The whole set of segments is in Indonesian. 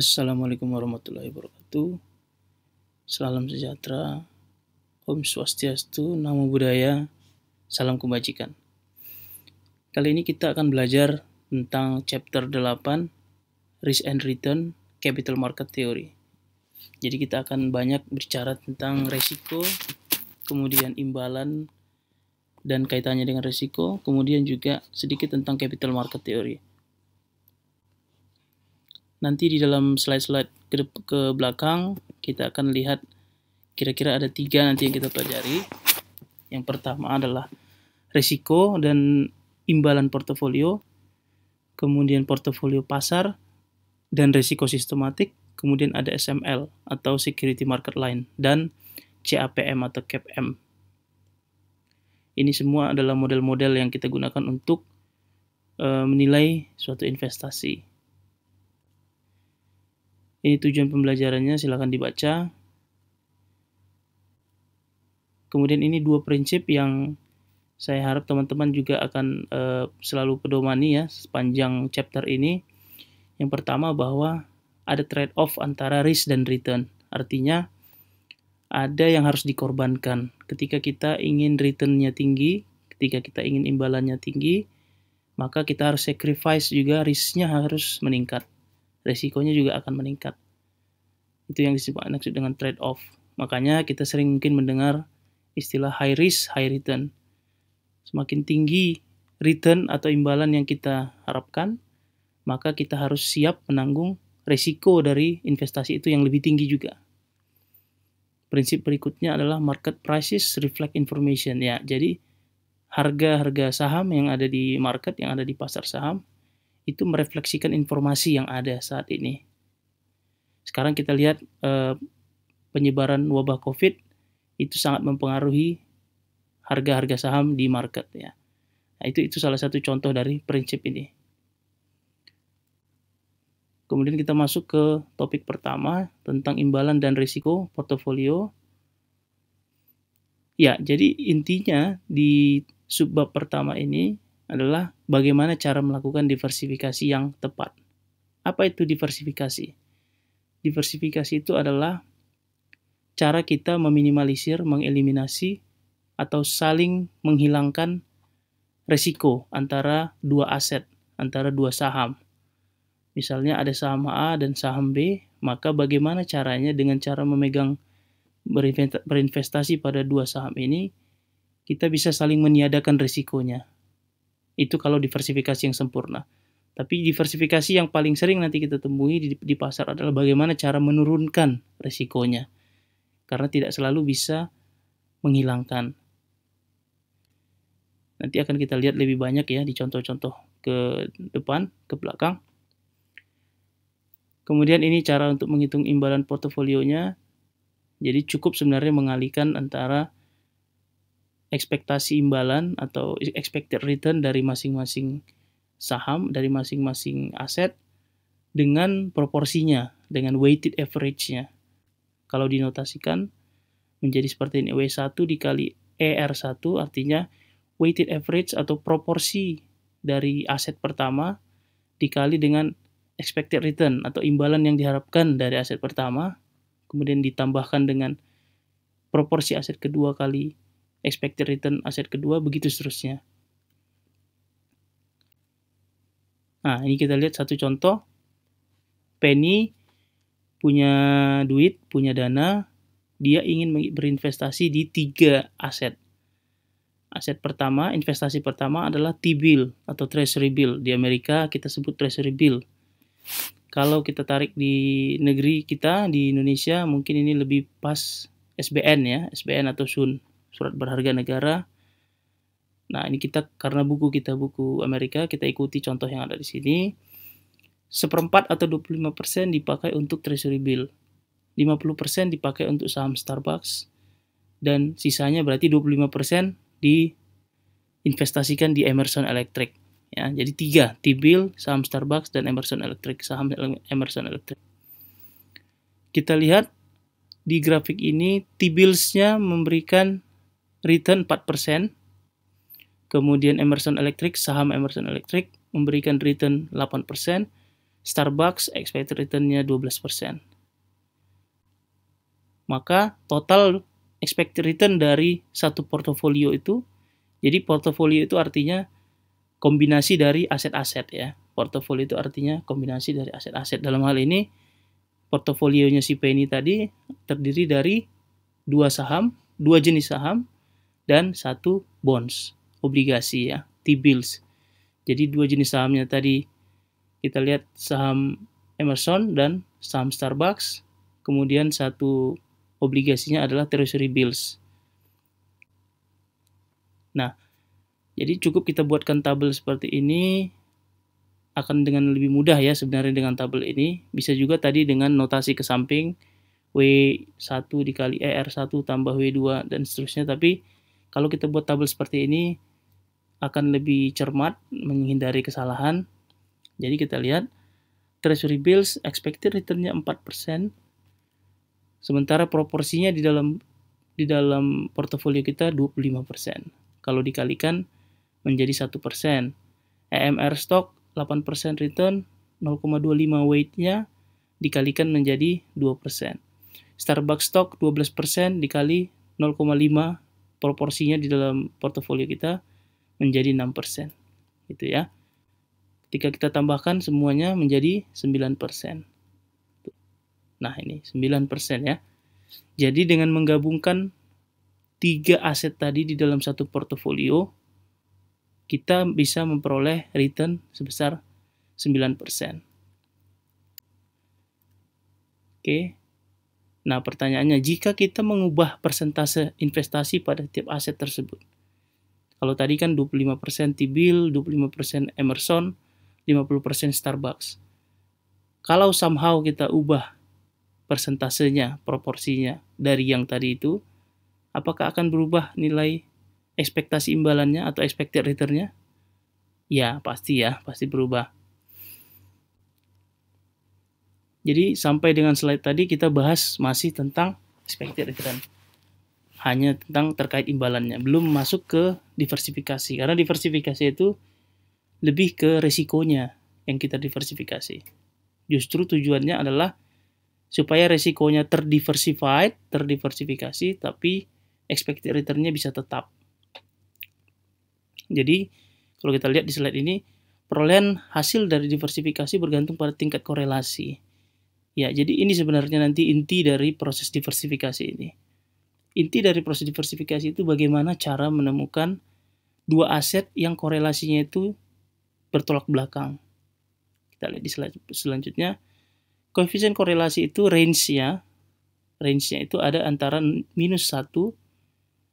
Assalamualaikum warahmatullahi wabarakatuh. Salam sejahtera. Om Swastiastu, Namo Buddhaya. Salam kebajikan. Kali ini kita akan belajar tentang chapter 8 Risk and Return Capital Market Theory. Jadi kita akan banyak bicara tentang resiko, kemudian imbalan dan kaitannya dengan resiko, kemudian juga sedikit tentang capital market theory nanti di dalam slide-slide ke, ke belakang kita akan lihat kira-kira ada tiga nanti yang kita pelajari. Yang pertama adalah risiko dan imbalan portofolio, kemudian portofolio pasar, dan risiko sistematik, kemudian ada SML atau Security Market Line, dan CAPM atau CAPM. Ini semua adalah model-model yang kita gunakan untuk eh, menilai suatu investasi. Ini tujuan pembelajarannya, silahkan dibaca. Kemudian ini dua prinsip yang saya harap teman-teman juga akan e, selalu pedomani ya sepanjang chapter ini. Yang pertama bahwa ada trade-off antara risk dan return. Artinya ada yang harus dikorbankan. Ketika kita ingin returnnya tinggi, ketika kita ingin imbalannya tinggi, maka kita harus sacrifice juga risknya harus meningkat resikonya juga akan meningkat. Itu yang disebut maksud dengan trade-off. Makanya kita sering mungkin mendengar istilah high risk, high return. Semakin tinggi return atau imbalan yang kita harapkan, maka kita harus siap menanggung resiko dari investasi itu yang lebih tinggi juga. Prinsip berikutnya adalah market prices reflect information ya. Jadi harga-harga saham yang ada di market, yang ada di pasar saham itu merefleksikan informasi yang ada saat ini. Sekarang kita lihat eh, penyebaran wabah COVID itu sangat mempengaruhi harga-harga saham di market ya. Nah, itu itu salah satu contoh dari prinsip ini. Kemudian kita masuk ke topik pertama tentang imbalan dan risiko portofolio. Ya, jadi intinya di subbab pertama ini adalah bagaimana cara melakukan diversifikasi yang tepat. Apa itu diversifikasi? Diversifikasi itu adalah cara kita meminimalisir, mengeliminasi, atau saling menghilangkan resiko antara dua aset, antara dua saham. Misalnya ada saham A dan saham B, maka bagaimana caranya dengan cara memegang berinvestasi pada dua saham ini, kita bisa saling meniadakan resikonya. Itu kalau diversifikasi yang sempurna. Tapi diversifikasi yang paling sering nanti kita temui di, di pasar adalah bagaimana cara menurunkan resikonya. Karena tidak selalu bisa menghilangkan. Nanti akan kita lihat lebih banyak ya di contoh-contoh ke depan, ke belakang. Kemudian ini cara untuk menghitung imbalan portofolionya. Jadi cukup sebenarnya mengalihkan antara ekspektasi imbalan atau expected return dari masing-masing saham, dari masing-masing aset dengan proporsinya, dengan weighted average-nya. Kalau dinotasikan menjadi seperti ini, W1 dikali ER1 artinya weighted average atau proporsi dari aset pertama dikali dengan expected return atau imbalan yang diharapkan dari aset pertama, kemudian ditambahkan dengan proporsi aset kedua kali expected return aset kedua, begitu seterusnya. Nah, ini kita lihat satu contoh. Penny punya duit, punya dana, dia ingin berinvestasi di tiga aset. Aset pertama, investasi pertama adalah T-bill atau treasury bill. Di Amerika kita sebut treasury bill. Kalau kita tarik di negeri kita di Indonesia mungkin ini lebih pas SBN ya, SBN atau SUN surat berharga negara. Nah, ini kita karena buku kita buku Amerika, kita ikuti contoh yang ada di sini. Seperempat atau 25% dipakai untuk treasury bill. 50% dipakai untuk saham Starbucks. Dan sisanya berarti 25% diinvestasikan di Emerson Electric. Ya, jadi tiga, T-bill, saham Starbucks, dan Emerson Electric, saham Emerson Electric. Kita lihat di grafik ini T-bills-nya memberikan return 4%. Kemudian Emerson Electric, saham Emerson Electric memberikan return 8%. Starbucks expected return-nya 12%. Maka total expected return dari satu portofolio itu, jadi portofolio itu artinya kombinasi dari aset-aset ya. Portofolio itu artinya kombinasi dari aset-aset. Dalam hal ini, portofolionya si Penny tadi terdiri dari dua saham, dua jenis saham, dan satu bonds, obligasi ya, T-bills. Jadi dua jenis sahamnya tadi kita lihat saham Emerson dan saham Starbucks, kemudian satu obligasinya adalah treasury bills. Nah, jadi cukup kita buatkan tabel seperti ini akan dengan lebih mudah ya sebenarnya dengan tabel ini. Bisa juga tadi dengan notasi ke samping W1 dikali ER1 tambah W2 dan seterusnya tapi kalau kita buat tabel seperti ini akan lebih cermat menghindari kesalahan. Jadi kita lihat treasury bills expected returnnya 4%. Sementara proporsinya di dalam di dalam portofolio kita 25%. Kalau dikalikan menjadi 1%. EMR stock 8% return, 0,25 weightnya dikalikan menjadi 2%. Starbucks stock 12% dikali 0,5 proporsinya di dalam portofolio kita menjadi 6%. Gitu ya. Ketika kita tambahkan semuanya menjadi 9%. Nah, ini 9% ya. Jadi dengan menggabungkan tiga aset tadi di dalam satu portofolio, kita bisa memperoleh return sebesar 9%. Oke, Nah, pertanyaannya, jika kita mengubah persentase investasi pada tiap aset tersebut, kalau tadi kan 25% T-bill, 25% Emerson, 50% Starbucks. Kalau somehow kita ubah persentasenya, proporsinya dari yang tadi itu, apakah akan berubah nilai ekspektasi imbalannya atau expected returnnya? Ya, pasti ya, pasti berubah. Jadi sampai dengan slide tadi kita bahas masih tentang expected return. Hanya tentang terkait imbalannya, belum masuk ke diversifikasi. Karena diversifikasi itu lebih ke resikonya yang kita diversifikasi. Justru tujuannya adalah supaya resikonya terdiversified, terdiversifikasi, tapi expected return-nya bisa tetap. Jadi, kalau kita lihat di slide ini, perolehan hasil dari diversifikasi bergantung pada tingkat korelasi. Ya, jadi ini sebenarnya nanti inti dari proses diversifikasi ini. Inti dari proses diversifikasi itu bagaimana cara menemukan dua aset yang korelasinya itu bertolak belakang. Kita lihat di sel selanjutnya. Koefisien korelasi itu range-nya. Range-nya itu ada antara minus 1,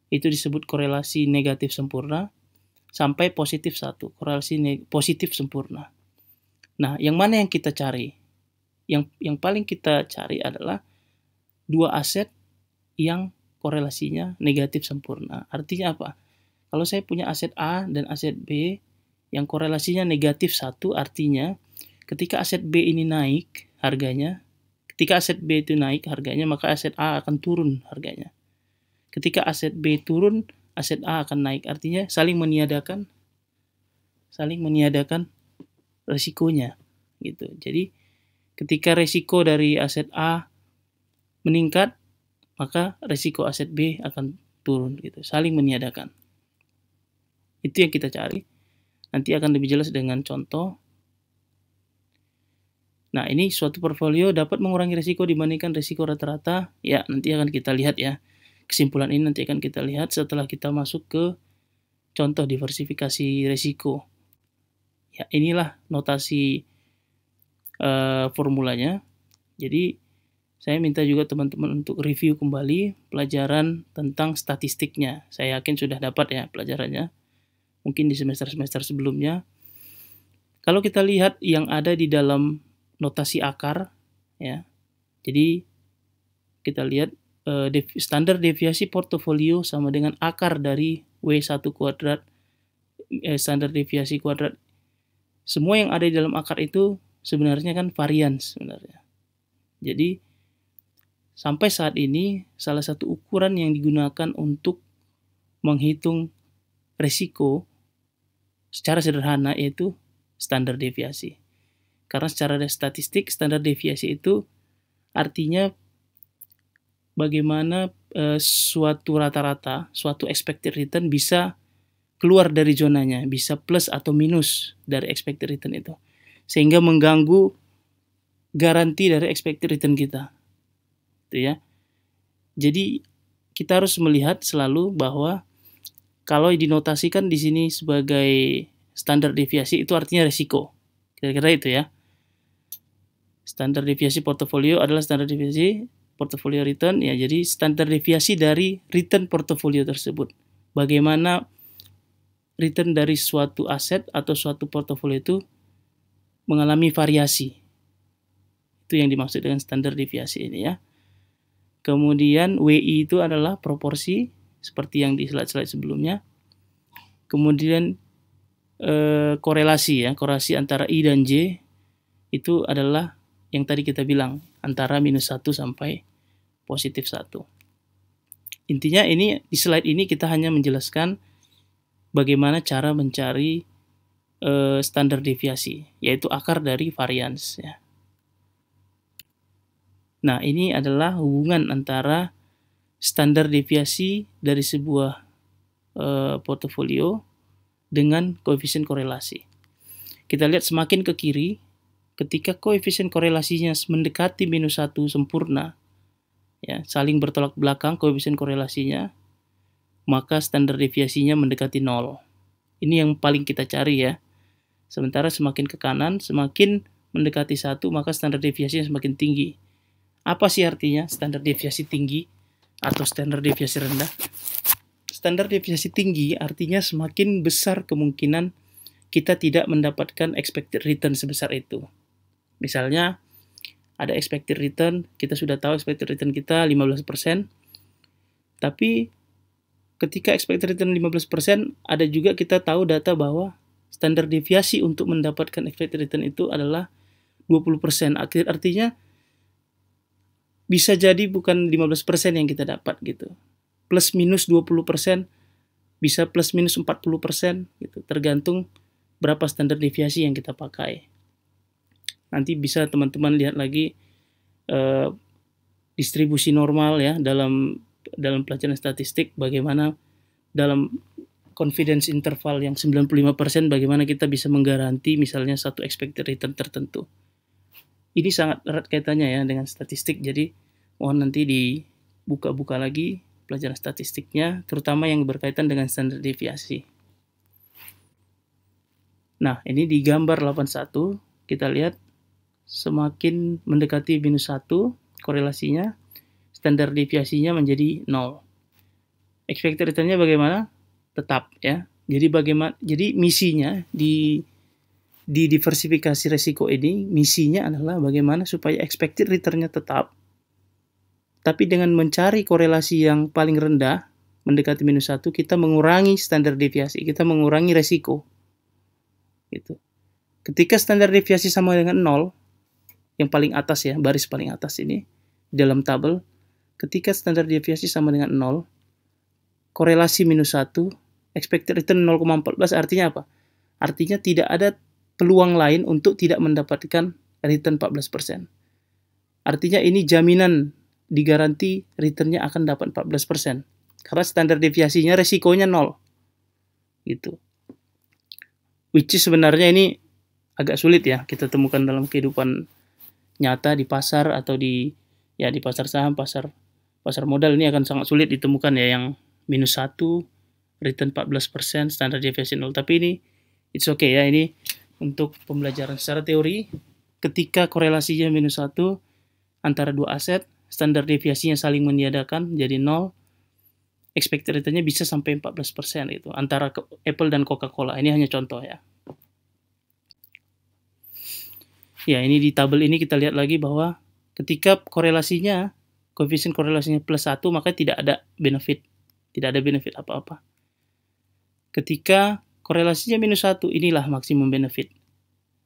itu disebut korelasi negatif sempurna, sampai positif 1, korelasi positif sempurna. Nah, yang mana yang kita cari? yang yang paling kita cari adalah dua aset yang korelasinya negatif sempurna. Artinya apa? Kalau saya punya aset A dan aset B yang korelasinya negatif satu, artinya ketika aset B ini naik harganya, ketika aset B itu naik harganya, maka aset A akan turun harganya. Ketika aset B turun, aset A akan naik. Artinya saling meniadakan saling meniadakan resikonya gitu. Jadi Ketika resiko dari aset A meningkat, maka resiko aset B akan turun gitu, saling meniadakan. Itu yang kita cari. Nanti akan lebih jelas dengan contoh. Nah, ini suatu portfolio dapat mengurangi resiko dibandingkan resiko rata-rata. Ya, nanti akan kita lihat ya. Kesimpulan ini nanti akan kita lihat setelah kita masuk ke contoh diversifikasi resiko Ya, inilah notasi uh, formulanya. Jadi saya minta juga teman-teman untuk review kembali pelajaran tentang statistiknya. Saya yakin sudah dapat ya pelajarannya. Mungkin di semester-semester sebelumnya. Kalau kita lihat yang ada di dalam notasi akar ya. Jadi kita lihat eh, standar deviasi portofolio sama dengan akar dari W1 kuadrat eh, standar deviasi kuadrat. Semua yang ada di dalam akar itu sebenarnya kan varian sebenarnya. Jadi sampai saat ini salah satu ukuran yang digunakan untuk menghitung resiko secara sederhana yaitu standar deviasi. Karena secara statistik standar deviasi itu artinya bagaimana e, suatu rata-rata, suatu expected return bisa keluar dari zonanya, bisa plus atau minus dari expected return itu sehingga mengganggu garansi dari expected return kita. Itu ya. Jadi kita harus melihat selalu bahwa kalau dinotasikan di sini sebagai standar deviasi itu artinya risiko Kira-kira itu ya. Standar deviasi portofolio adalah standar deviasi portofolio return ya. Jadi standar deviasi dari return portofolio tersebut. Bagaimana return dari suatu aset atau suatu portofolio itu mengalami variasi. Itu yang dimaksud dengan standar deviasi ini ya. Kemudian WI itu adalah proporsi seperti yang di slide-slide sebelumnya. Kemudian eh, korelasi ya, korelasi antara I dan J itu adalah yang tadi kita bilang antara minus 1 sampai positif 1. Intinya ini di slide ini kita hanya menjelaskan bagaimana cara mencari Eh, standar deviasi, yaitu akar dari varians. Ya. Nah, ini adalah hubungan antara standar deviasi dari sebuah e, portofolio dengan koefisien korelasi. Kita lihat semakin ke kiri, ketika koefisien korelasinya mendekati minus satu sempurna, ya, saling bertolak belakang koefisien korelasinya, maka standar deviasinya mendekati nol. Ini yang paling kita cari ya. Sementara semakin ke kanan, semakin mendekati satu, maka standar deviasinya semakin tinggi. Apa sih artinya standar deviasi tinggi atau standar deviasi rendah? Standar deviasi tinggi artinya semakin besar kemungkinan kita tidak mendapatkan expected return sebesar itu. Misalnya, ada expected return, kita sudah tahu expected return kita 15%, tapi ketika expected return 15%, ada juga kita tahu data bahwa standar deviasi untuk mendapatkan expected return itu adalah 20%. Artinya bisa jadi bukan 15% yang kita dapat gitu. Plus minus 20%, bisa plus minus 40% gitu. Tergantung berapa standar deviasi yang kita pakai. Nanti bisa teman-teman lihat lagi eh, distribusi normal ya dalam dalam pelajaran statistik bagaimana dalam confidence interval yang 95% bagaimana kita bisa menggaranti misalnya satu expected return tertentu. Ini sangat erat kaitannya ya dengan statistik. Jadi mohon nanti dibuka-buka lagi pelajaran statistiknya terutama yang berkaitan dengan standar deviasi. Nah, ini di gambar 81 kita lihat semakin mendekati minus 1 korelasinya, standar deviasinya menjadi 0. Expected return-nya bagaimana? tetap ya. Jadi bagaimana jadi misinya di di diversifikasi resiko ini misinya adalah bagaimana supaya expected returnnya tetap tapi dengan mencari korelasi yang paling rendah mendekati minus satu kita mengurangi standar deviasi kita mengurangi resiko gitu ketika standar deviasi sama dengan nol yang paling atas ya baris paling atas ini dalam tabel ketika standar deviasi sama dengan nol korelasi minus satu expected return 0,14 artinya apa? Artinya tidak ada peluang lain untuk tidak mendapatkan return 14%. Artinya ini jaminan digaranti returnnya akan dapat 14%. Karena standar deviasinya resikonya 0. Gitu. Which is sebenarnya ini agak sulit ya kita temukan dalam kehidupan nyata di pasar atau di ya di pasar saham, pasar pasar modal ini akan sangat sulit ditemukan ya yang minus satu return 14%, standar deviation 0. Tapi ini it's okay ya, ini untuk pembelajaran secara teori ketika korelasinya minus 1 antara dua aset, standar deviasinya saling meniadakan jadi 0, expected return-nya bisa sampai 14% itu antara Apple dan Coca-Cola. Ini hanya contoh ya. Ya, ini di tabel ini kita lihat lagi bahwa ketika korelasinya koefisien korelasinya plus 1 maka tidak ada benefit tidak ada benefit apa-apa ketika korelasinya minus satu inilah maksimum benefit.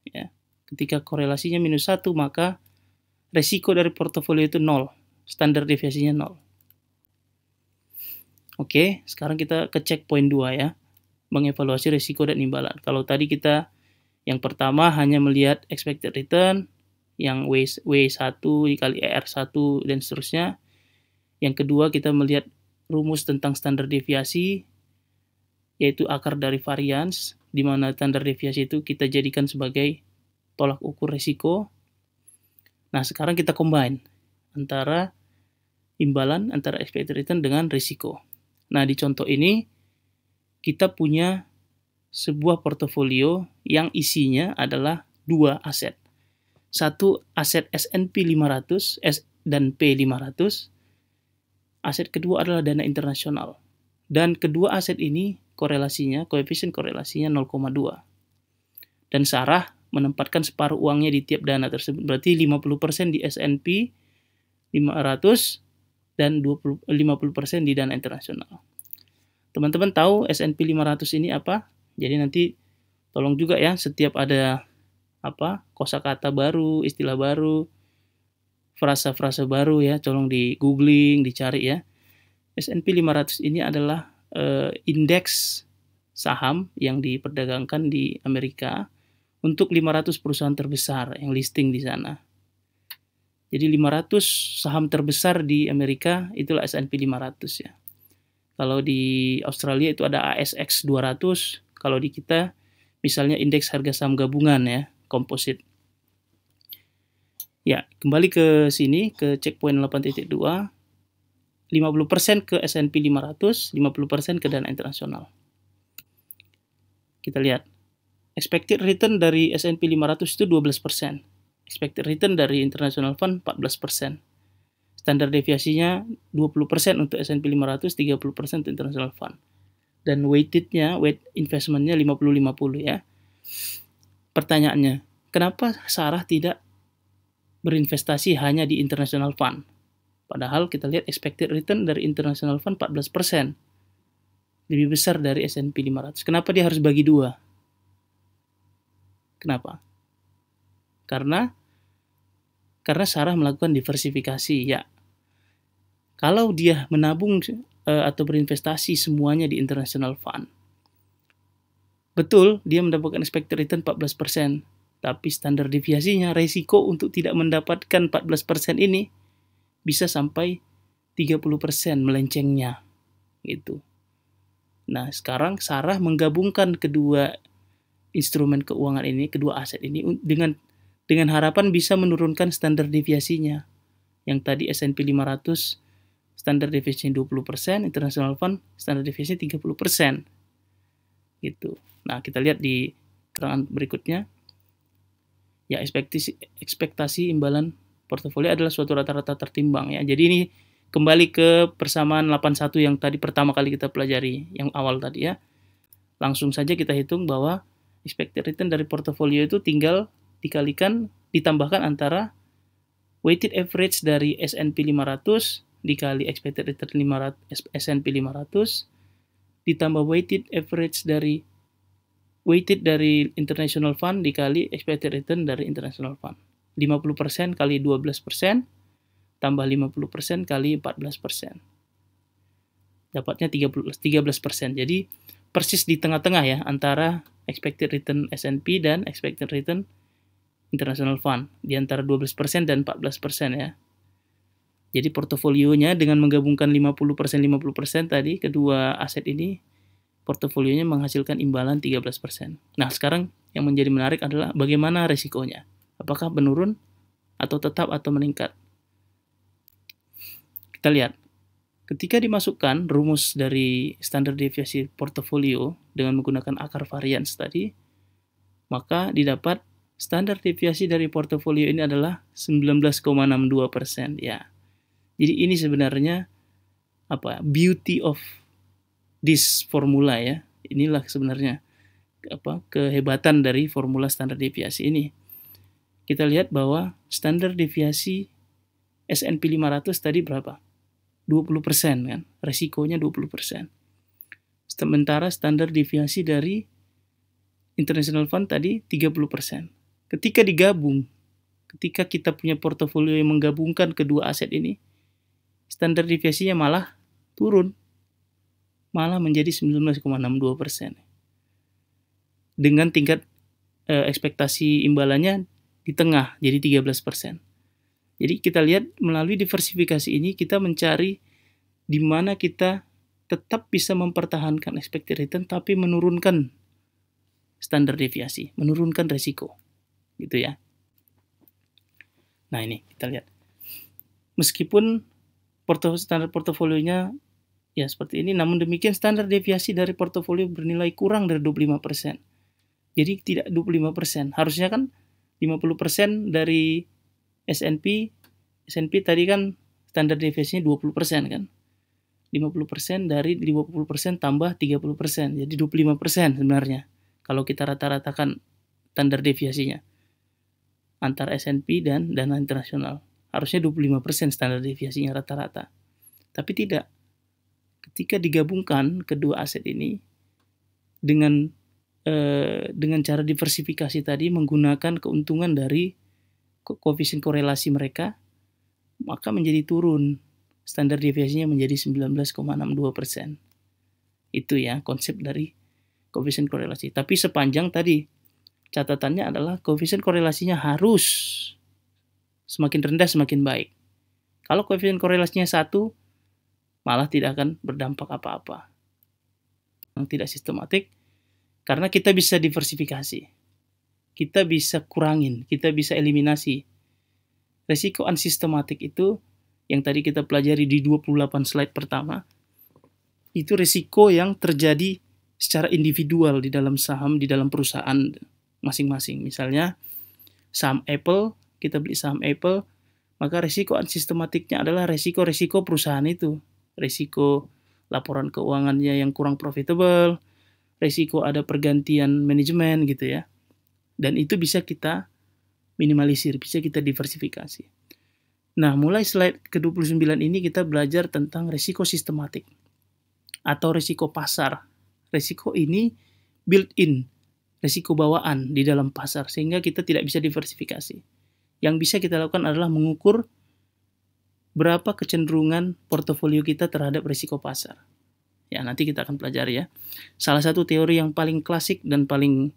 Ya. Ketika korelasinya minus satu maka resiko dari portofolio itu nol, standar deviasinya nol. Oke, sekarang kita ke checkpoint dua ya, mengevaluasi resiko dan imbalan. Kalau tadi kita yang pertama hanya melihat expected return, yang W, W1 dikali r 1 dan seterusnya. Yang kedua kita melihat rumus tentang standar deviasi, yaitu akar dari varians, di mana standar deviasi itu kita jadikan sebagai tolak ukur risiko. Nah, sekarang kita combine antara imbalan antara expected return dengan risiko. Nah, di contoh ini kita punya sebuah portofolio yang isinya adalah dua aset. Satu aset S&P 500 S dan P500. Aset kedua adalah dana internasional. Dan kedua aset ini korelasinya, koefisien korelasinya 0,2. Dan Sarah menempatkan separuh uangnya di tiap dana tersebut. Berarti 50% di S&P 500 dan 20, 50% di dana internasional. Teman-teman tahu S&P 500 ini apa? Jadi nanti tolong juga ya setiap ada apa kosakata baru, istilah baru, frasa-frasa baru ya, tolong di googling, dicari ya. S&P 500 ini adalah uh, indeks saham yang diperdagangkan di Amerika untuk 500 perusahaan terbesar yang listing di sana. Jadi 500 saham terbesar di Amerika itulah S&P 500 ya. Kalau di Australia itu ada ASX 200, kalau di kita misalnya indeks harga saham gabungan ya, komposit. Ya, kembali ke sini ke checkpoint 50% ke S&P 500, 50% ke dana internasional. Kita lihat. Expected return dari S&P 500 itu 12%. Expected return dari international fund 14%. Standar deviasinya 20% untuk S&P 500, 30% untuk international fund. Dan weightednya, weight investmentnya 50-50 ya. Pertanyaannya, kenapa Sarah tidak berinvestasi hanya di international fund? Padahal kita lihat expected return dari international fund 14%. Lebih besar dari S&P 500. Kenapa dia harus bagi dua? Kenapa? Karena karena Sarah melakukan diversifikasi, ya. Kalau dia menabung eh, atau berinvestasi semuanya di international fund, betul dia mendapatkan expected return 14%, tapi standar deviasinya resiko untuk tidak mendapatkan 14% ini bisa sampai 30% melencengnya gitu. Nah, sekarang Sarah menggabungkan kedua instrumen keuangan ini, kedua aset ini dengan dengan harapan bisa menurunkan standar deviasinya. Yang tadi S&P 500 standar deviasinya 20%, international fund standar deviasinya 30%. Gitu. Nah, kita lihat di keterangan berikutnya. Ya, ekspektasi ekspektasi imbalan portofolio adalah suatu rata-rata tertimbang ya. Jadi ini kembali ke persamaan 81 yang tadi pertama kali kita pelajari yang awal tadi ya. Langsung saja kita hitung bahwa expected return dari portofolio itu tinggal dikalikan ditambahkan antara weighted average dari S&P 500 dikali expected return 500 S&P 500 ditambah weighted average dari weighted dari international fund dikali expected return dari international fund. 50% kali 12% tambah 50% kali 14%. Dapatnya 30, 13%. Jadi persis di tengah-tengah ya antara expected return S&P dan expected return international fund di antara 12% dan 14% ya. Jadi portofolionya dengan menggabungkan 50% 50% tadi kedua aset ini portofolionya menghasilkan imbalan 13%. Nah, sekarang yang menjadi menarik adalah bagaimana risikonya Apakah menurun atau tetap atau meningkat? Kita lihat. Ketika dimasukkan rumus dari standar deviasi portofolio dengan menggunakan akar varians tadi, maka didapat standar deviasi dari portofolio ini adalah 19,62%. Ya. Jadi ini sebenarnya apa beauty of this formula ya. Inilah sebenarnya apa kehebatan dari formula standar deviasi ini kita lihat bahwa standar deviasi S&P 500 tadi berapa? 20% kan, resikonya 20%. Sementara standar deviasi dari international fund tadi 30%. Ketika digabung, ketika kita punya portofolio yang menggabungkan kedua aset ini, standar deviasinya malah turun. Malah menjadi 19,62%. Dengan tingkat eh, ekspektasi imbalannya di tengah jadi 13%. Jadi kita lihat melalui diversifikasi ini kita mencari di mana kita tetap bisa mempertahankan expected return tapi menurunkan standar deviasi, menurunkan resiko. Gitu ya. Nah, ini kita lihat. Meskipun portofolio standar portofolionya ya seperti ini, namun demikian standar deviasi dari portofolio bernilai kurang dari 25%. Jadi tidak 25%. Harusnya kan 50% dari S&P S&P tadi kan standar deviasinya 20% kan 50% dari 50% tambah 30% jadi 25% sebenarnya kalau kita rata-ratakan standar deviasinya antar S&P dan dana internasional harusnya 25% standar deviasinya rata-rata tapi tidak ketika digabungkan kedua aset ini dengan Eh, dengan cara diversifikasi tadi menggunakan keuntungan dari koefisien korelasi mereka maka menjadi turun standar deviasinya menjadi 19,62 persen itu ya konsep dari koefisien korelasi tapi sepanjang tadi catatannya adalah koefisien korelasinya harus semakin rendah semakin baik kalau koefisien korelasinya satu malah tidak akan berdampak apa-apa yang tidak sistematik karena kita bisa diversifikasi. Kita bisa kurangin, kita bisa eliminasi. Resiko unsystematic itu yang tadi kita pelajari di 28 slide pertama, itu resiko yang terjadi secara individual di dalam saham, di dalam perusahaan masing-masing. Misalnya, saham Apple, kita beli saham Apple, maka resiko unsystematicnya adalah resiko-resiko perusahaan itu. Resiko laporan keuangannya yang kurang profitable, resiko ada pergantian manajemen gitu ya. Dan itu bisa kita minimalisir, bisa kita diversifikasi. Nah, mulai slide ke-29 ini kita belajar tentang resiko sistematik atau resiko pasar. Resiko ini built-in, resiko bawaan di dalam pasar, sehingga kita tidak bisa diversifikasi. Yang bisa kita lakukan adalah mengukur berapa kecenderungan portofolio kita terhadap resiko pasar. Ya, nanti kita akan pelajari ya. Salah satu teori yang paling klasik dan paling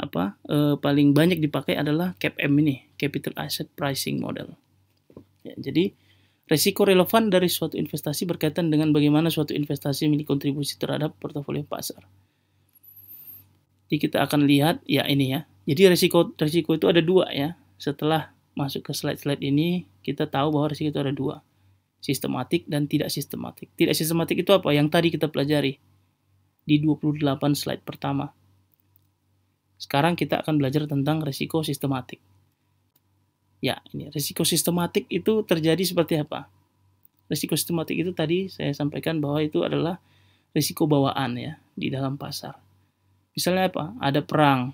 apa eh, paling banyak dipakai adalah CAPM ini, Capital Asset Pricing Model. Ya, jadi Resiko relevan dari suatu investasi berkaitan dengan bagaimana suatu investasi memiliki kontribusi terhadap portofolio pasar. Jadi kita akan lihat ya ini ya. Jadi resiko resiko itu ada dua ya. Setelah masuk ke slide-slide ini kita tahu bahwa resiko itu ada dua sistematik dan tidak sistematik. Tidak sistematik itu apa? Yang tadi kita pelajari di 28 slide pertama. Sekarang kita akan belajar tentang risiko sistematik. Ya, ini risiko sistematik itu terjadi seperti apa? Risiko sistematik itu tadi saya sampaikan bahwa itu adalah risiko bawaan ya di dalam pasar. Misalnya apa? Ada perang,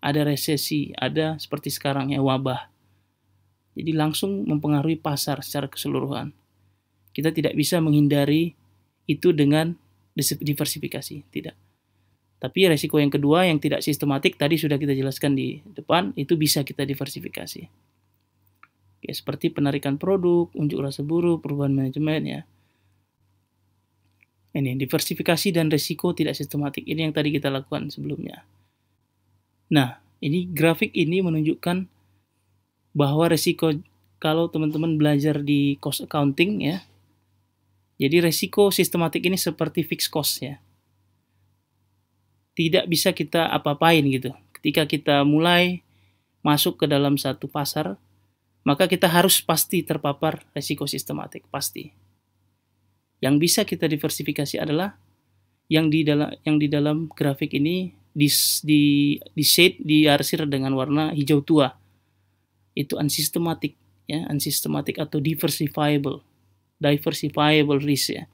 ada resesi, ada seperti sekarang ya wabah jadi langsung mempengaruhi pasar secara keseluruhan. Kita tidak bisa menghindari itu dengan diversifikasi, tidak. Tapi resiko yang kedua yang tidak sistematik tadi sudah kita jelaskan di depan, itu bisa kita diversifikasi. Ya, seperti penarikan produk, unjuk rasa buruk, perubahan manajemen ya. Ini diversifikasi dan resiko tidak sistematik ini yang tadi kita lakukan sebelumnya. Nah, ini grafik ini menunjukkan bahwa resiko kalau teman-teman belajar di cost accounting ya. Jadi resiko sistematik ini seperti fixed cost ya. Tidak bisa kita apa-apain gitu. Ketika kita mulai masuk ke dalam satu pasar, maka kita harus pasti terpapar resiko sistematik, pasti. Yang bisa kita diversifikasi adalah yang di dalam yang di dalam grafik ini di di di shade diarsir dengan warna hijau tua itu unsystematic ya unsystematic atau diversifiable diversifiable risk ya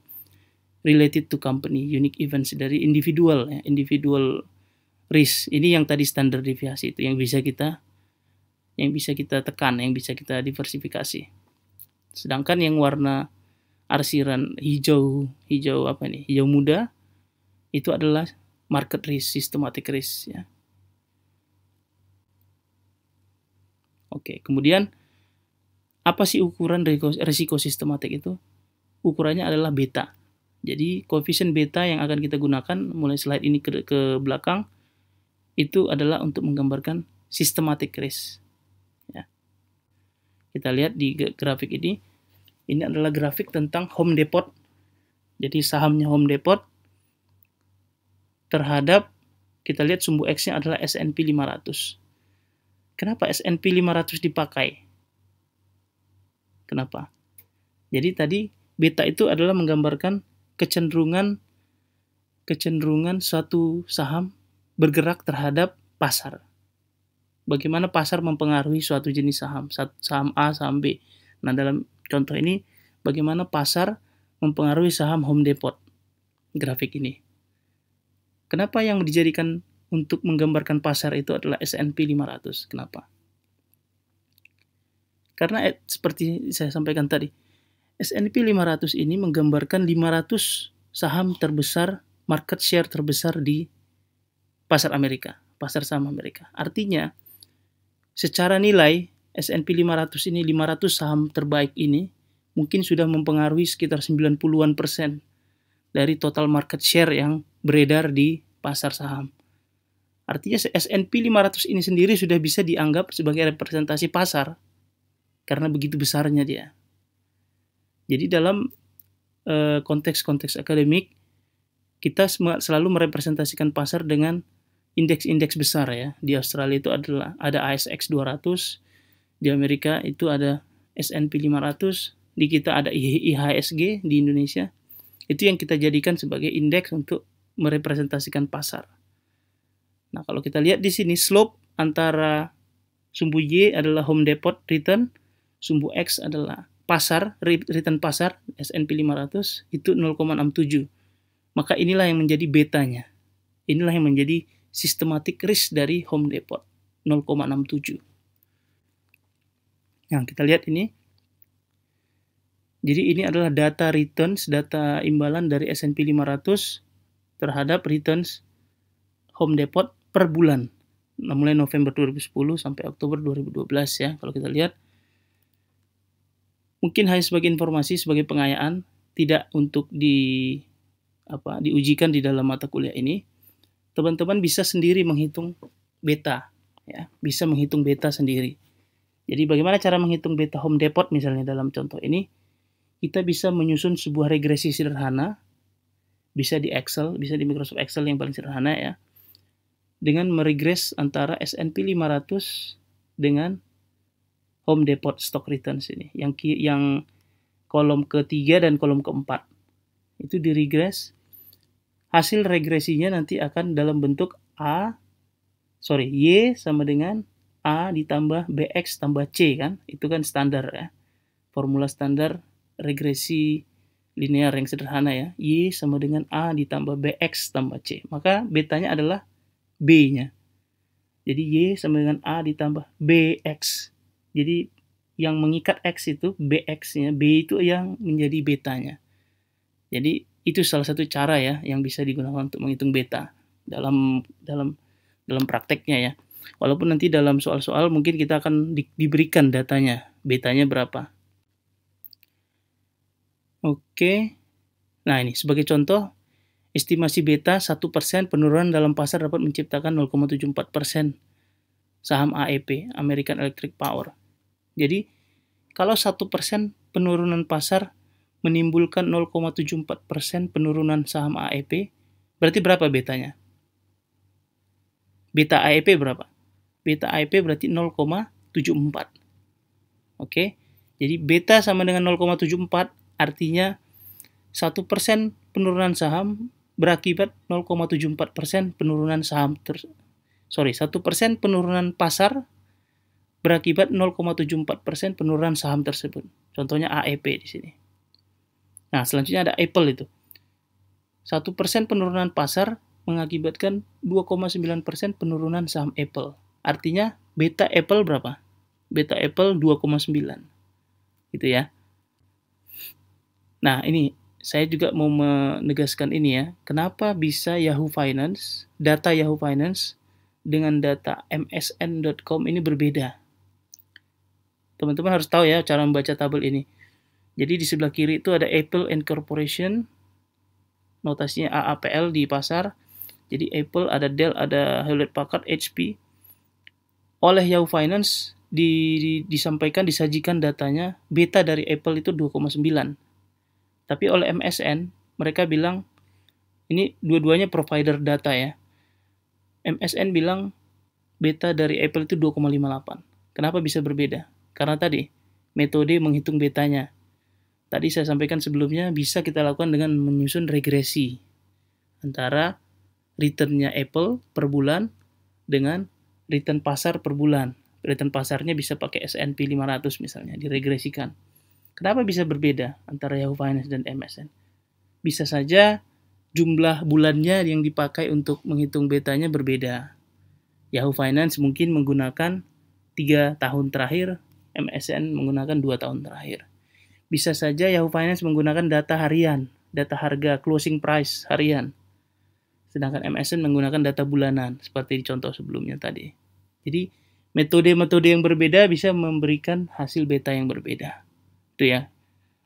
related to company unique events dari individual ya individual risk ini yang tadi standar deviasi itu yang bisa kita yang bisa kita tekan yang bisa kita diversifikasi sedangkan yang warna arsiran hijau hijau apa nih hijau muda itu adalah market risk systematic risk ya Oke, kemudian apa sih ukuran risiko sistematik itu? Ukurannya adalah beta. Jadi koefisien beta yang akan kita gunakan mulai slide ini ke, ke belakang itu adalah untuk menggambarkan sistematik risk. Ya. Kita lihat di grafik ini, ini adalah grafik tentang Home Depot. Jadi sahamnya Home Depot terhadap kita lihat sumbu X-nya adalah S&P 500. Kenapa SNP 500 dipakai? Kenapa? Jadi tadi beta itu adalah menggambarkan kecenderungan kecenderungan suatu saham bergerak terhadap pasar. Bagaimana pasar mempengaruhi suatu jenis saham, saham A, saham B. Nah, dalam contoh ini bagaimana pasar mempengaruhi saham Home Depot. Grafik ini. Kenapa yang dijadikan untuk menggambarkan pasar itu adalah S&P 500. Kenapa? Karena eh, seperti saya sampaikan tadi, S&P 500 ini menggambarkan 500 saham terbesar, market share terbesar di pasar Amerika, pasar saham Amerika. Artinya, secara nilai S&P 500 ini, 500 saham terbaik ini mungkin sudah mempengaruhi sekitar 90-an persen dari total market share yang beredar di pasar saham. Artinya S&P 500 ini sendiri sudah bisa dianggap sebagai representasi pasar karena begitu besarnya dia. Jadi dalam eh, konteks-konteks akademik kita selalu merepresentasikan pasar dengan indeks-indeks besar ya. Di Australia itu adalah ada ASX 200, di Amerika itu ada S&P 500, di kita ada IHSG di Indonesia. Itu yang kita jadikan sebagai indeks untuk merepresentasikan pasar. Nah, kalau kita lihat di sini slope antara sumbu Y adalah home depot return, sumbu X adalah pasar, return pasar S&P 500 itu 0,67. Maka inilah yang menjadi betanya. Inilah yang menjadi systematic risk dari home depot 0,67. Nah, kita lihat ini. Jadi ini adalah data returns, data imbalan dari S&P 500 terhadap returns Home Depot per bulan. Nah, mulai November 2010 sampai Oktober 2012 ya kalau kita lihat. Mungkin hanya sebagai informasi, sebagai pengayaan, tidak untuk di apa diujikan di dalam mata kuliah ini. Teman-teman bisa sendiri menghitung beta ya, bisa menghitung beta sendiri. Jadi bagaimana cara menghitung beta home depot misalnya dalam contoh ini? Kita bisa menyusun sebuah regresi sederhana bisa di Excel, bisa di Microsoft Excel yang paling sederhana ya dengan meregress antara S&P 500 dengan Home Depot Stock Returns ini yang yang kolom ketiga dan kolom keempat itu diregres hasil regresinya nanti akan dalam bentuk A sorry Y sama dengan A ditambah BX tambah C kan itu kan standar ya formula standar regresi linear yang sederhana ya Y sama dengan A ditambah BX tambah C maka betanya adalah B-nya. Jadi Y sama dengan A ditambah BX. Jadi yang mengikat X itu BX-nya, B itu yang menjadi betanya. Jadi itu salah satu cara ya yang bisa digunakan untuk menghitung beta dalam dalam dalam prakteknya ya. Walaupun nanti dalam soal-soal mungkin kita akan di, diberikan datanya, betanya berapa. Oke. Nah, ini sebagai contoh Estimasi beta 1% penurunan dalam pasar dapat menciptakan 0,74% saham AEP, American Electric Power. Jadi, kalau 1% penurunan pasar menimbulkan 0,74% penurunan saham AEP, berarti berapa betanya? Beta AEP berapa? Beta AEP berarti 0,74. Oke, jadi beta sama dengan 0,74 artinya 1% penurunan saham berakibat 0,74 persen penurunan saham ter, sorry satu persen penurunan pasar berakibat 0,74 persen penurunan saham tersebut. Contohnya AEP di sini. Nah selanjutnya ada Apple itu. Satu persen penurunan pasar mengakibatkan 2,9 persen penurunan saham Apple. Artinya beta Apple berapa? Beta Apple 2,9. Gitu ya. Nah ini saya juga mau menegaskan ini ya. Kenapa bisa Yahoo Finance, data Yahoo Finance dengan data msn.com ini berbeda? Teman-teman harus tahu ya cara membaca tabel ini. Jadi di sebelah kiri itu ada Apple Incorporation, notasinya AAPL di pasar. Jadi Apple, ada Dell, ada Hewlett Packard, HP. Oleh Yahoo Finance di, di, disampaikan, disajikan datanya, beta dari Apple itu 2,9 tapi oleh MSN, mereka bilang, ini dua-duanya provider data ya. MSN bilang beta dari Apple itu 2,58. Kenapa bisa berbeda? Karena tadi, metode menghitung betanya. Tadi saya sampaikan sebelumnya, bisa kita lakukan dengan menyusun regresi antara returnnya Apple per bulan dengan return pasar per bulan. Return pasarnya bisa pakai S&P 500 misalnya, diregresikan. Kenapa bisa berbeda antara Yahoo Finance dan MSN? Bisa saja jumlah bulannya yang dipakai untuk menghitung betanya berbeda. Yahoo Finance mungkin menggunakan 3 tahun terakhir, MSN menggunakan 2 tahun terakhir. Bisa saja Yahoo Finance menggunakan data harian, data harga closing price harian. Sedangkan MSN menggunakan data bulanan, seperti di contoh sebelumnya tadi. Jadi, metode-metode yang berbeda bisa memberikan hasil beta yang berbeda. Itu ya.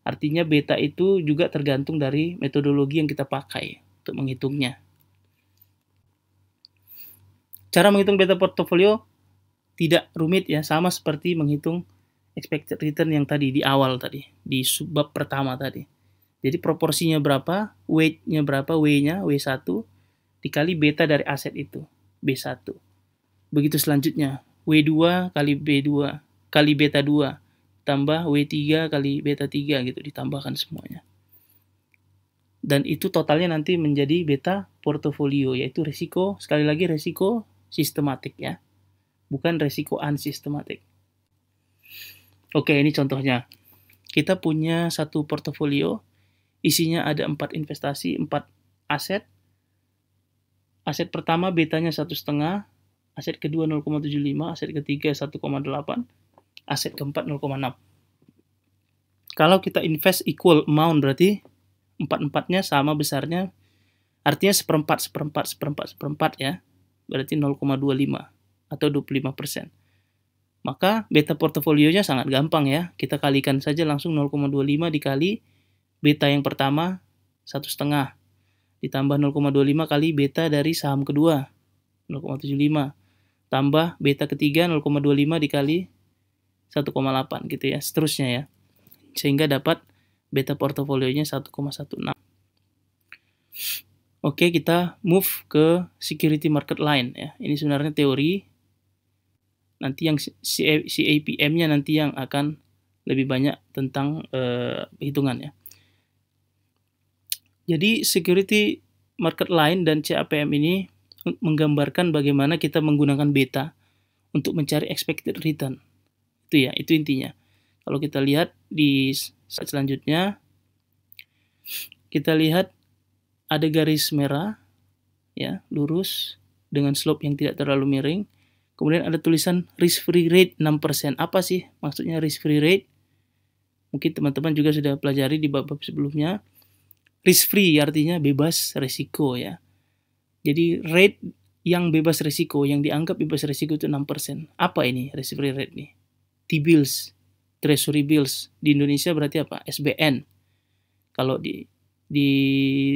Artinya beta itu juga tergantung dari metodologi yang kita pakai untuk menghitungnya. Cara menghitung beta portofolio tidak rumit ya, sama seperti menghitung expected return yang tadi di awal tadi, di subbab pertama tadi. Jadi proporsinya berapa, weight-nya berapa, W-nya, W1 dikali beta dari aset itu, B1. Begitu selanjutnya, W2 kali B2 kali beta 2 tambah W3 kali beta 3 gitu ditambahkan semuanya. Dan itu totalnya nanti menjadi beta portofolio yaitu resiko sekali lagi resiko sistematik ya. Bukan resiko unsistematik. Oke, ini contohnya. Kita punya satu portofolio isinya ada empat investasi, empat aset. Aset pertama betanya 1,5, aset kedua 0,75, aset ketiga 1,8, aset keempat 0,6 kalau kita invest equal amount berarti empat-empatnya sama besarnya artinya seperempat seperempat seperempat seperempat ya berarti 0,25 atau 25 persen maka beta portofolionya sangat gampang ya. Kita kalikan saja langsung 0,25 dikali beta yang pertama satu setengah ditambah 0,25 kali beta dari saham kedua 0,75 tambah beta ketiga 0,25 dikali 1,8 gitu ya, seterusnya ya. Sehingga dapat beta portofolionya 1,16. Oke, kita move ke security market lain ya. Ini sebenarnya teori. Nanti yang CAPM-nya nanti yang akan lebih banyak tentang uh, hitungan ya. Jadi security market line dan CAPM ini menggambarkan bagaimana kita menggunakan beta untuk mencari expected return. Itu ya, itu intinya. Kalau kita lihat di slide selanjutnya, kita lihat ada garis merah, ya, lurus dengan slope yang tidak terlalu miring. Kemudian ada tulisan risk free rate 6%. Apa sih maksudnya risk free rate? Mungkin teman-teman juga sudah pelajari di bab-bab sebelumnya. Risk free artinya bebas resiko ya. Jadi rate yang bebas resiko, yang dianggap bebas resiko itu 6%. Apa ini risk free rate nih? T-bills, treasury bills di Indonesia berarti apa? SBN. Kalau di di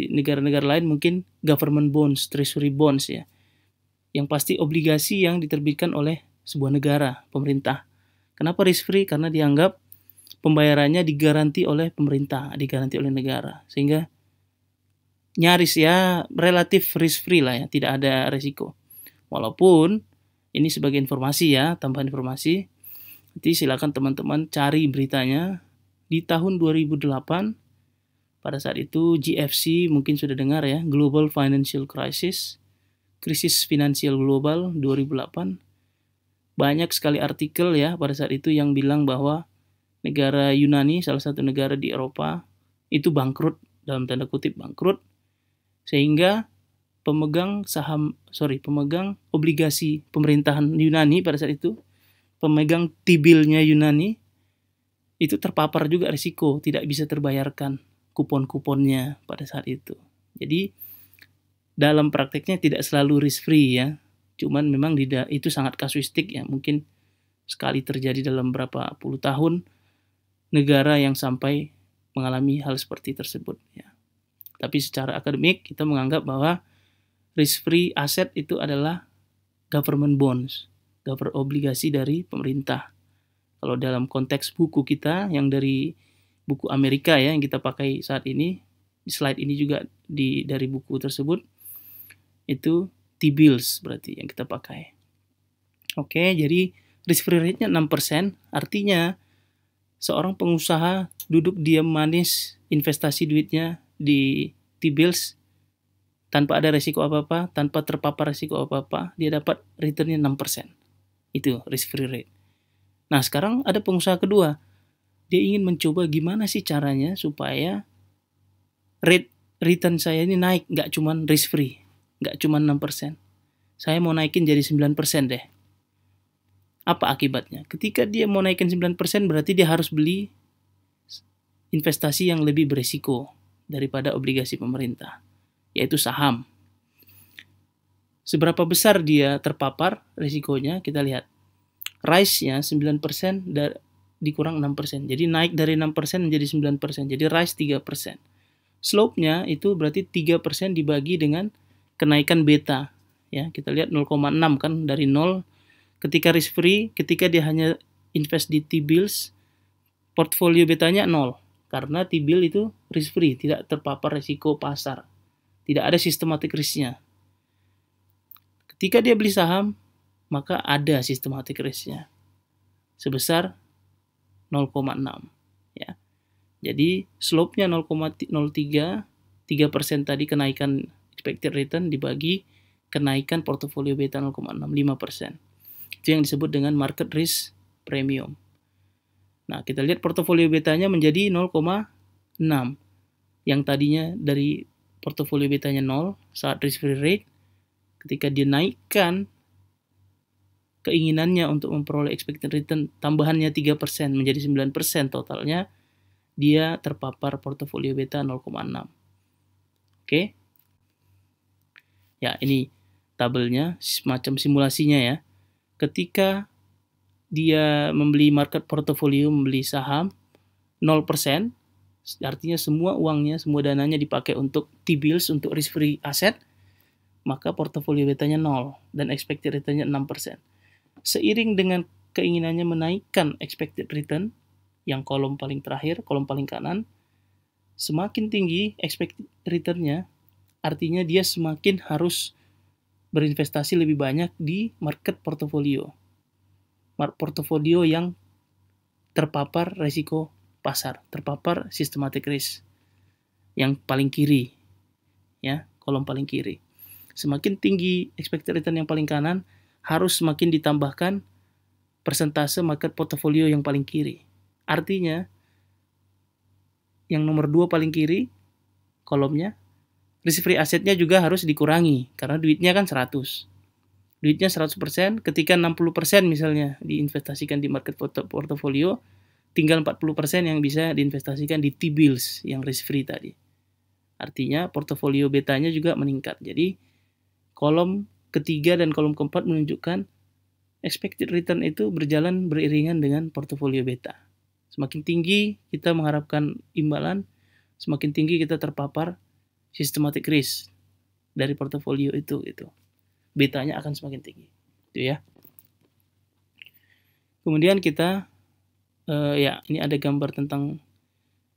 negara-negara lain mungkin government bonds, treasury bonds ya. Yang pasti obligasi yang diterbitkan oleh sebuah negara, pemerintah. Kenapa risk free? Karena dianggap pembayarannya digaranti oleh pemerintah, digaranti oleh negara. Sehingga nyaris ya relatif risk free lah ya, tidak ada resiko. Walaupun ini sebagai informasi ya, tambahan informasi, Nanti silakan teman-teman cari beritanya di tahun 2008 pada saat itu GFC mungkin sudah dengar ya, Global Financial Crisis, krisis finansial global 2008. Banyak sekali artikel ya pada saat itu yang bilang bahwa negara Yunani, salah satu negara di Eropa, itu bangkrut dalam tanda kutip bangkrut sehingga pemegang saham sorry pemegang obligasi pemerintahan Yunani pada saat itu pemegang tibilnya Yunani itu terpapar juga risiko tidak bisa terbayarkan kupon-kuponnya pada saat itu. Jadi dalam prakteknya tidak selalu risk free ya. Cuman memang tidak itu sangat kasuistik ya. Mungkin sekali terjadi dalam berapa puluh tahun negara yang sampai mengalami hal seperti tersebut ya. Tapi secara akademik kita menganggap bahwa risk free aset itu adalah government bonds cover obligasi dari pemerintah. Kalau dalam konteks buku kita yang dari buku Amerika ya yang kita pakai saat ini, slide ini juga di dari buku tersebut itu T-bills berarti yang kita pakai. Oke, jadi risk free rate-nya 6%, artinya seorang pengusaha duduk diam manis investasi duitnya di T-bills tanpa ada resiko apa-apa, tanpa terpapar resiko apa-apa, dia dapat returnnya 6%. Itu risk free rate. Nah, sekarang ada pengusaha kedua. Dia ingin mencoba gimana sih caranya supaya rate return saya ini naik, nggak cuma risk free, nggak cuman 6%. Saya mau naikin jadi 9% deh. Apa akibatnya? Ketika dia mau naikin 9% berarti dia harus beli investasi yang lebih beresiko daripada obligasi pemerintah, yaitu saham Seberapa besar dia terpapar risikonya kita lihat. Rise-nya 9% dari dikurang 6%. Jadi naik dari 6% menjadi 9%. Jadi rise 3%. Slope-nya itu berarti 3% dibagi dengan kenaikan beta. Ya, kita lihat 0,6 kan dari 0 ketika risk free, ketika dia hanya invest di T-bills, portfolio betanya 0 karena T-bill itu risk free, tidak terpapar risiko pasar. Tidak ada sistematik nya Ketika dia beli saham, maka ada sistematik risknya sebesar 0,6 ya. Jadi slope-nya 0,03 3 persen tadi kenaikan expected return dibagi kenaikan portofolio beta 0,65 persen. Itu yang disebut dengan market risk premium. Nah, kita lihat portofolio betanya menjadi 0,6. Yang tadinya dari portofolio betanya 0 saat risk free rate ketika dia naikkan keinginannya untuk memperoleh expected return tambahannya 3% menjadi 9% totalnya, dia terpapar portofolio beta 0,6. Oke. Okay? Ya, ini tabelnya semacam simulasinya ya. Ketika dia membeli market portofolio, membeli saham 0%, artinya semua uangnya, semua dananya dipakai untuk T-bills, untuk risk free asset maka portofolio betanya 0 dan expected returnnya 6%. Seiring dengan keinginannya menaikkan expected return yang kolom paling terakhir, kolom paling kanan, semakin tinggi expected returnnya, artinya dia semakin harus berinvestasi lebih banyak di market portofolio. Portofolio yang terpapar resiko pasar, terpapar systematic risk yang paling kiri. Ya, kolom paling kiri. Semakin tinggi expected return yang paling kanan, harus semakin ditambahkan persentase market portfolio yang paling kiri. Artinya, yang nomor dua paling kiri kolomnya, risk free asetnya juga harus dikurangi karena duitnya kan 100. Duitnya 100%, ketika 60% misalnya diinvestasikan di market portfolio, tinggal 40% yang bisa diinvestasikan di T-bills yang risk free tadi. Artinya portofolio betanya juga meningkat. Jadi kolom ketiga dan kolom keempat menunjukkan expected return itu berjalan beriringan dengan portofolio beta. Semakin tinggi kita mengharapkan imbalan, semakin tinggi kita terpapar systematic risk dari portofolio itu itu Betanya akan semakin tinggi. Itu ya. Kemudian kita uh, ya ini ada gambar tentang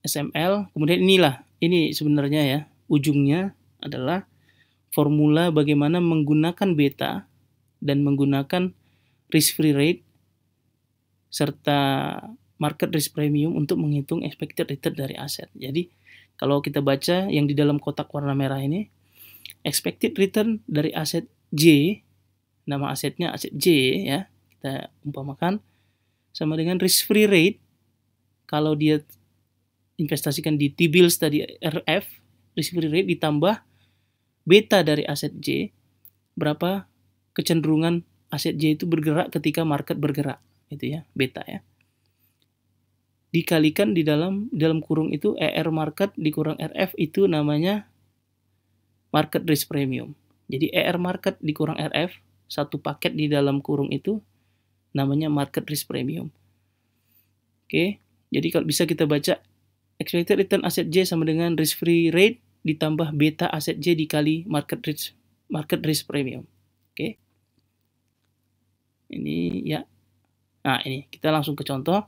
SML. Kemudian inilah ini sebenarnya ya ujungnya adalah formula bagaimana menggunakan beta dan menggunakan risk free rate serta market risk premium untuk menghitung expected return dari aset. Jadi kalau kita baca yang di dalam kotak warna merah ini expected return dari aset J nama asetnya aset J ya kita umpamakan sama dengan risk free rate kalau dia investasikan di T-bills tadi RF risk free rate ditambah beta dari aset J, berapa kecenderungan aset J itu bergerak ketika market bergerak, itu ya, beta ya. Dikalikan di dalam dalam kurung itu ER market dikurang RF itu namanya market risk premium. Jadi ER market dikurang RF satu paket di dalam kurung itu namanya market risk premium. Oke, jadi kalau bisa kita baca expected return aset J sama dengan risk free rate ditambah beta aset J dikali market risk market risk premium. Oke. Okay. Ini ya. Nah, ini kita langsung ke contoh.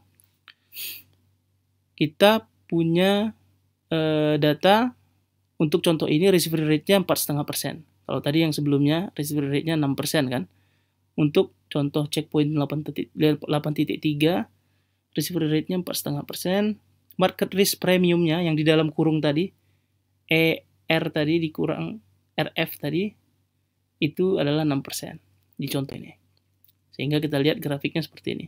Kita punya uh, data untuk contoh ini recovery rate-nya 4,5%. Kalau tadi yang sebelumnya recovery rate-nya 6% kan. Untuk contoh checkpoint 8.3 recovery rate-nya 4,5%, market risk premium-nya yang di dalam kurung tadi ER tadi dikurang RF tadi itu adalah 6% di contoh ini. Sehingga kita lihat grafiknya seperti ini.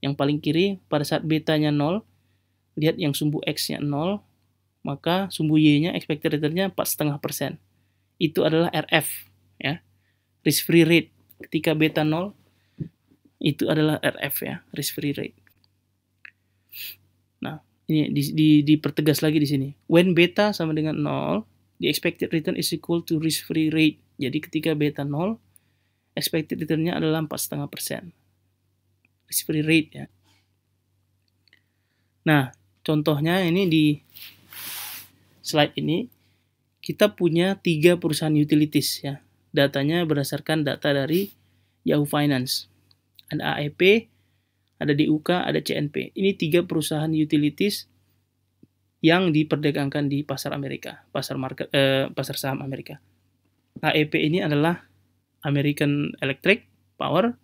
Yang paling kiri pada saat betanya 0, lihat yang sumbu X-nya 0, maka sumbu Y-nya expected return-nya 4,5%. Itu adalah RF, ya. Risk free rate ketika beta 0 itu adalah RF ya, risk free rate ini di, di, dipertegas lagi di sini. When beta sama dengan 0, the expected return is equal to risk-free rate. Jadi ketika beta 0, expected returnnya adalah 4,5%. Risk-free rate ya. Nah, contohnya ini di slide ini, kita punya tiga perusahaan utilities ya. Datanya berdasarkan data dari Yahoo Finance. Ada AEP, ada DUK, ada CNP. Ini tiga perusahaan utilities yang diperdagangkan di pasar Amerika, pasar market, eh, pasar saham Amerika. AEP ini adalah American Electric Power,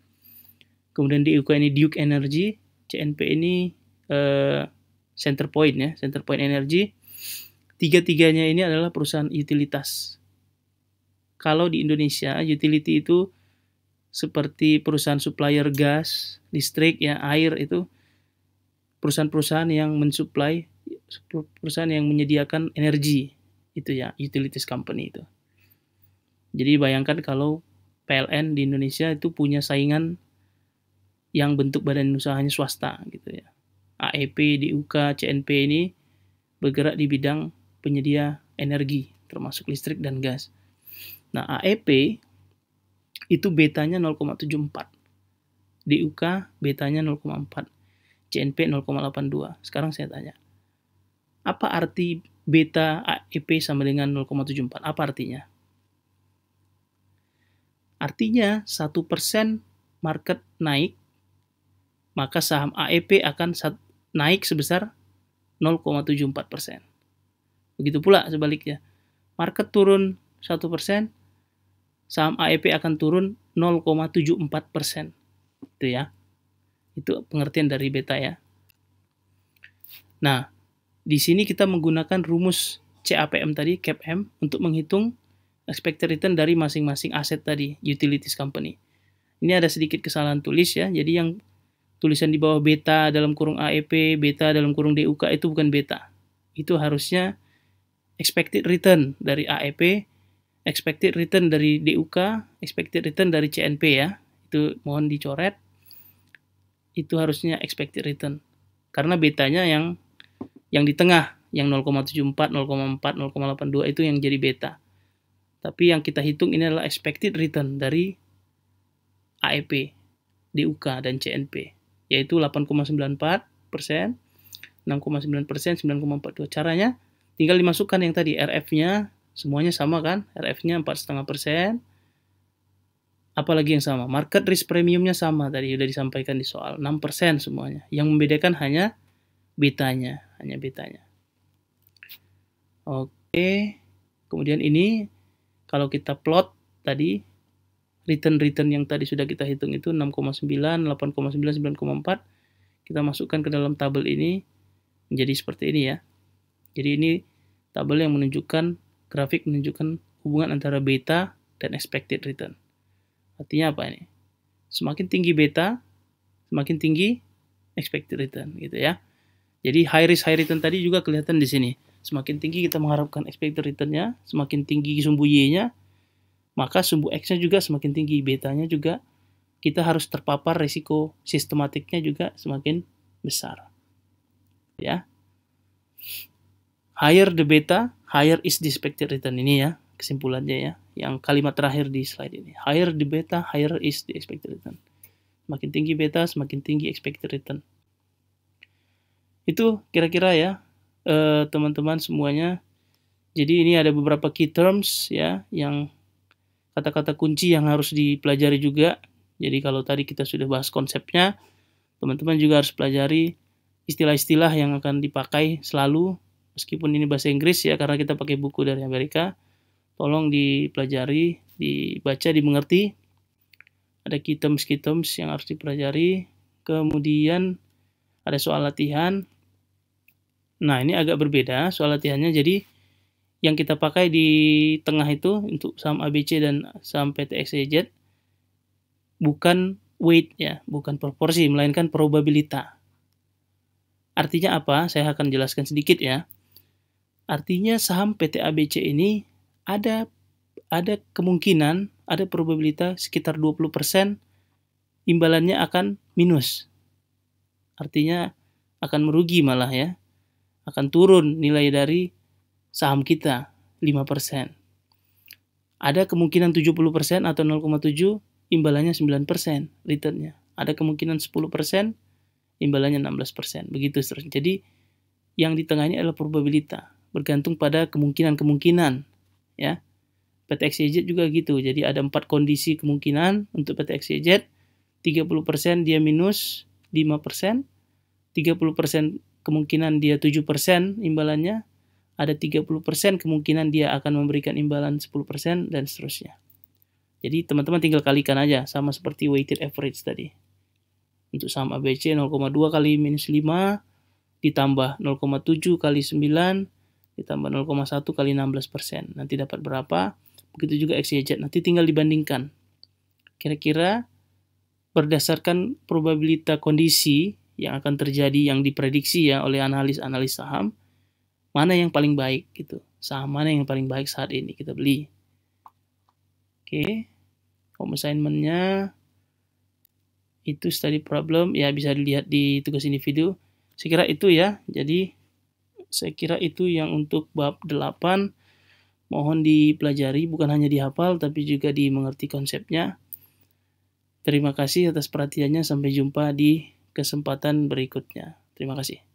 kemudian DUK ini Duke Energy, CNP ini eh, Point ya, Center Point Energy. Tiga-tiganya ini adalah perusahaan utilitas. Kalau di Indonesia, utility itu seperti perusahaan supplier gas, listrik, ya air itu perusahaan-perusahaan yang mensuplai perusahaan yang menyediakan energi itu ya utilities company itu. Jadi bayangkan kalau PLN di Indonesia itu punya saingan yang bentuk badan usahanya swasta gitu ya. AEP DUK, CNP ini bergerak di bidang penyedia energi termasuk listrik dan gas. Nah, AEP itu betanya 0,74. DUK betanya 0,4. CNP 0,82. Sekarang saya tanya, apa arti beta AEP sama dengan 0,74? Apa artinya? Artinya 1% market naik, maka saham AEP akan naik sebesar 0,74%. Begitu pula sebaliknya. Market turun 1%, saham AEP akan turun 0,74 persen. Itu ya. Itu pengertian dari beta ya. Nah, di sini kita menggunakan rumus CAPM tadi, CAPM, untuk menghitung expected return dari masing-masing aset tadi, utilities company. Ini ada sedikit kesalahan tulis ya, jadi yang tulisan di bawah beta dalam kurung AEP, beta dalam kurung DUK itu bukan beta. Itu harusnya expected return dari AEP expected return dari DUK, expected return dari CNP ya. Itu mohon dicoret. Itu harusnya expected return. Karena betanya yang yang di tengah, yang 0,74, 0,4, 0,82 itu yang jadi beta. Tapi yang kita hitung ini adalah expected return dari AEP, DUK dan CNP, yaitu 8,94 persen, 6,9 persen, 9,42. Caranya tinggal dimasukkan yang tadi RF-nya Semuanya sama kan? RF-nya 4,5%. Apalagi yang sama? Market risk premiumnya sama tadi sudah disampaikan di soal. 6% semuanya. Yang membedakan hanya betanya. Hanya betanya. Oke. Kemudian ini kalau kita plot tadi return-return yang tadi sudah kita hitung itu 6,9, 8,9, 9,4. Kita masukkan ke dalam tabel ini menjadi seperti ini ya. Jadi ini tabel yang menunjukkan grafik menunjukkan hubungan antara beta dan expected return. Artinya apa ini? Semakin tinggi beta, semakin tinggi expected return gitu ya. Jadi high risk high return tadi juga kelihatan di sini. Semakin tinggi kita mengharapkan expected return-nya, semakin tinggi sumbu Y-nya, maka sumbu X-nya juga semakin tinggi, betanya juga kita harus terpapar risiko sistematiknya juga semakin besar. Ya. Higher the beta, Higher is the expected return ini ya, kesimpulannya ya. Yang kalimat terakhir di slide ini. Higher the beta, higher is the expected return. Semakin tinggi beta, semakin tinggi expected return. Itu kira-kira ya, eh, teman-teman eh, teman -teman semuanya. Jadi ini ada beberapa key terms ya, yang kata-kata kunci yang harus dipelajari juga. Jadi kalau tadi kita sudah bahas konsepnya, teman-teman juga harus pelajari istilah-istilah yang akan dipakai selalu meskipun ini bahasa Inggris ya karena kita pakai buku dari Amerika tolong dipelajari dibaca dimengerti ada kitoms, kitoms yang harus dipelajari kemudian ada soal latihan nah ini agak berbeda soal latihannya jadi yang kita pakai di tengah itu untuk saham ABC dan saham PTXEZ bukan weight ya, bukan proporsi melainkan probabilitas. Artinya apa? Saya akan jelaskan sedikit ya. Artinya saham PT ABC ini ada ada kemungkinan, ada probabilitas sekitar 20% imbalannya akan minus. Artinya akan merugi malah ya. Akan turun nilai dari saham kita 5%. Ada kemungkinan 70% atau 0,7 imbalannya 9% returnnya. Ada kemungkinan 10% imbalannya 16%. Begitu seterusnya. Jadi yang di tengah ini adalah probabilitas bergantung pada kemungkinan-kemungkinan ya. ptxj juga gitu. Jadi ada empat kondisi kemungkinan untuk PTXCJ. 30% dia minus 5%, 30% kemungkinan dia 7% imbalannya, ada 30% kemungkinan dia akan memberikan imbalan 10% dan seterusnya. Jadi teman-teman tinggal kalikan aja sama seperti weighted average tadi. Untuk saham ABC 0,2 kali minus 5 ditambah 0,7 kali 9 ditambah 0,1 kali 16 persen. Nanti dapat berapa? Begitu juga Z. Nanti tinggal dibandingkan. Kira-kira berdasarkan probabilitas kondisi yang akan terjadi yang diprediksi ya oleh analis-analis saham, mana yang paling baik gitu. Saham mana yang paling baik saat ini kita beli. Oke. Okay. Home assignment itu study problem ya bisa dilihat di tugas individu. Sekira itu ya. Jadi saya kira itu yang untuk bab 8 mohon dipelajari bukan hanya dihafal tapi juga dimengerti konsepnya. Terima kasih atas perhatiannya sampai jumpa di kesempatan berikutnya. Terima kasih.